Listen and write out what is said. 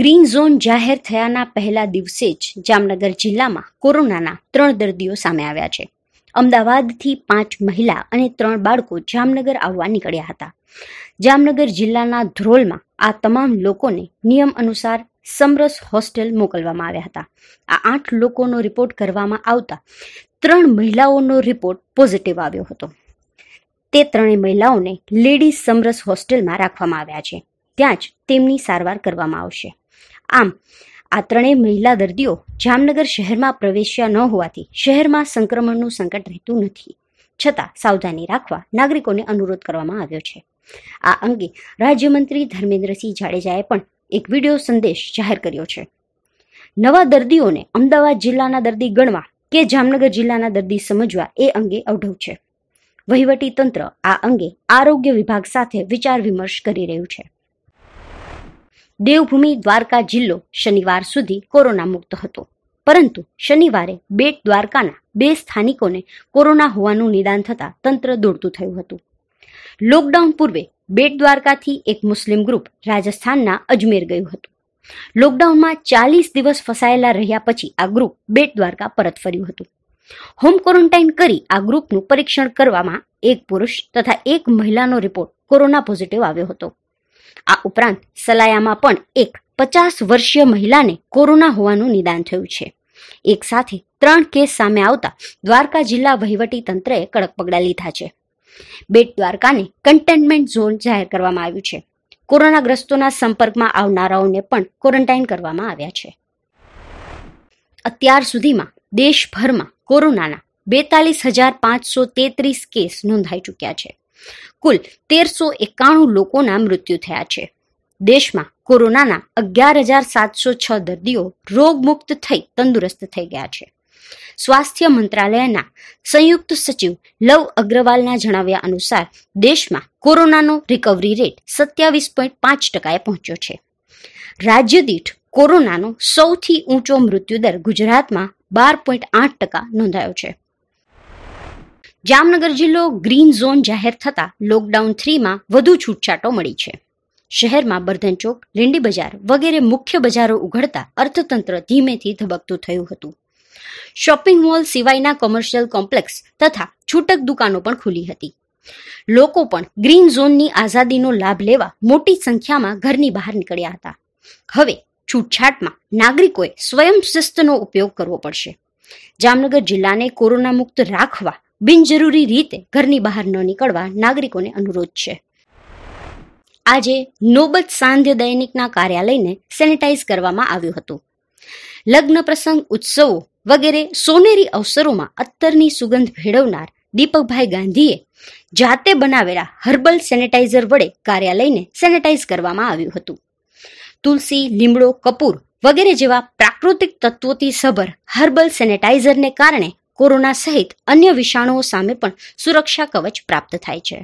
green zone જાહેર થયાના પહેલા દિવસે જ જામનગર જિલ્લામાં કોરોનાના ત્રણ દર્દીઓ સામે આવ્યા છે અમદાવાદથી પાંચ મહિલા અને ત્રણ બાળકો જામનગર આવવા નીકળ્યા હતા જામનગર જિલ્લાના ધ્રોલમાં આ તમામ લોકોને નિયમ અનુસાર સમરસ હોસ્ટેલ મોકલવામાં આવ્યા હતા આ આઠ લોકોનો રિપોર્ટ કરવામાં આવતા ત્રણ મહિલાઓનો રિપોર્ટ પોઝિટિવ આવ્યો હતો તે ત્રણેય મહિલાઓને લેડીઝ સમરસ હોસ્ટેલમાં રાખવામાં આવ્યા છે ત્યાં જ તેમની સારવાર કરવામાં આવશે આમ આ ત્રણેય મહિલા દર્દીઓ જામનગર શહેરમાં પ્રવેશ્યા ન હોવાથી શહેરમાં સંક્રમણનું સંકટ રહેતું નથી છતાં સાવધાની રાખવા નાગરિકોને અનુરોધ કરવામાં આવ્યો છે આ અંગે રાજ્યમંત્રી ધર્મેન્દ્રસિંહ જાડેજાએ પણ એક વિડીયો સંદેશ જાહેર કર્યો છે નવા દર્દીઓને અમદાવાદ જિલ્લાના દર્દી ગણવા કે જામનગર જિલ્લાના દર્દી સમજવા એ અંગે અવઢવ છે વહીવટી તંત્ર આ અંગે આરોગ્ય વિભાગ સાથે વિચાર વિમર્શ કરી રહ્યું છે દેવભૂમિ દ્વારકા જિલ્લો શનિવાર સુધી કોરોના મુક્ત હતો પરંતુ શનિવારે બેટ દ્વારકાના બે સ્થાનિકોને કોરોના હોવાનું નિદાન થતાં તંત્ર દોડતું થયું હતું લોકડાઉન પૂર્વે બેટ દ્વારકાથી એક મુસ્લિમ ગ્રુપ રાજસ્થાનના અજમેર ગયું હતું લોકડાઉનમાં ચાલીસ દિવસ ફસાયેલા રહ્યા પછી આ ગ્રુપ બેટ દ્વારકા પરત ફર્યું હતું હોમ ક્વોરન્ટાઇન કરી આ ગ્રુપનું પરીક્ષણ કરવામાં એક પુરુષ તથા એક મહિલાનો રિપોર્ટ કોરોના પોઝિટિવ આવ્યો હતો આ ઉપરાંત સલાયામાં પણ એક પચાસ વર્ષીય મહિલાને કોરોના હોવાનું નિદાન થયું છે એક સાથે ત્રણ કેસ સામે આવતા દ્વારકા જિલ્લા વહીવટી તંત્રએ કડક પગલાં લીધા છે બેટ દ્વારકાને કન્ટેનમેન્ટ ઝોન જાહેર કરવામાં આવ્યું છે કોરોનાગ્રસ્તોના સંપર્કમાં આવનારાઓને પણ ક્વોરન્ટાઇન કરવામાં આવ્યા છે અત્યાર સુધીમાં દેશભરમાં કોરોનાના બેતાલીસ હજાર પાંચસો તેત્રીસ કેસ નોંધાઈ ચૂક્યા છે કુલ તેરસો એકાણું લોકોના મૃત્યુ થયા છે દેશમાં કોરોનાના અગિયાર હજાર સાતસો છ દર્દીઓ રોગમુક્ત થઈ તંદુરસ્ત થઈ ગયા છે સ્વાસ્થ્ય મંત્રાલયના સંયુક્ત સચિવ લવ અગ્રવાલના જણાવ્યા અનુસાર દેશમાં કોરોનાનો રિકવરી રેટ સત્યાવીસ પોઈન્ટ પાંચ ટકાએ પહોંચ્યો છે રાજ્ય દીઠ કોરોનાનો સૌથી ઊંચો મૃત્યુદર ગુજરાતમાં બાર પોઈન્ટ આઠ ટકા નોંધાયો છે જામનગર જિલ્લો ગ્રીન ઝોન જાહેર થતાં લોકડાઉન થ્રીમાં વધુ છૂટછાટો મળી છે શહેરમાં બર્ધન ચોક લીંડી બજાર વગેરે મુખ્ય બજારો ઉઘડતા અર્થતંત્ર ધીમેથી ધબકતું થયું હતું શોપિંગ મોલ સિવાયના કોમર્શિયલ કોમ્પ્લેક્સ તથા છૂટક દુકાનો પણ ખુલી હતી લોકો પણ ગ્રીન ઝોનની આઝાદીનો લાભ લેવા મોટી સંખ્યામાં ઘરની બહાર નીકળ્યા હતા હવે છૂટછાટમાં નાગરિકોએ સ્વયં શિસ્તનો ઉપયોગ કરવો પડશે જામનગર જિલ્લાને કોરોના મુક્ત રાખવા બિનજરૂરી રીતે ઘરની બહાર ન નીકળવા નાગરિકોને અનુરોધ છે આજે નોબત સાંધ્ય દૈનિકના કાર્યાલયને સેનિટાઈઝ કરવામાં આવ્યું હતું લગ્ન પ્રસંગ ઉત્સવો વગેરે સોનેરી અવસરોમાં અત્તરની સુગંધ ભેળવનાર દીપકભાઈ ગાંધીએ જાતે બનાવેલા હર્બલ સેનેટાઈઝર વડે કાર્યાલયને સેનેટાઈઝ કરવામાં આવ્યું હતું તુલસી લીમડો કપૂર વગેરે જેવા પ્રાકૃતિક તત્વોથી સભર હર્બલ સેનેટાઈઝરને કારણે કોરોના સહિત અન્ય વિષાણુઓ સામે પણ સુરક્ષા કવચ પ્રાપ્ત થાય છે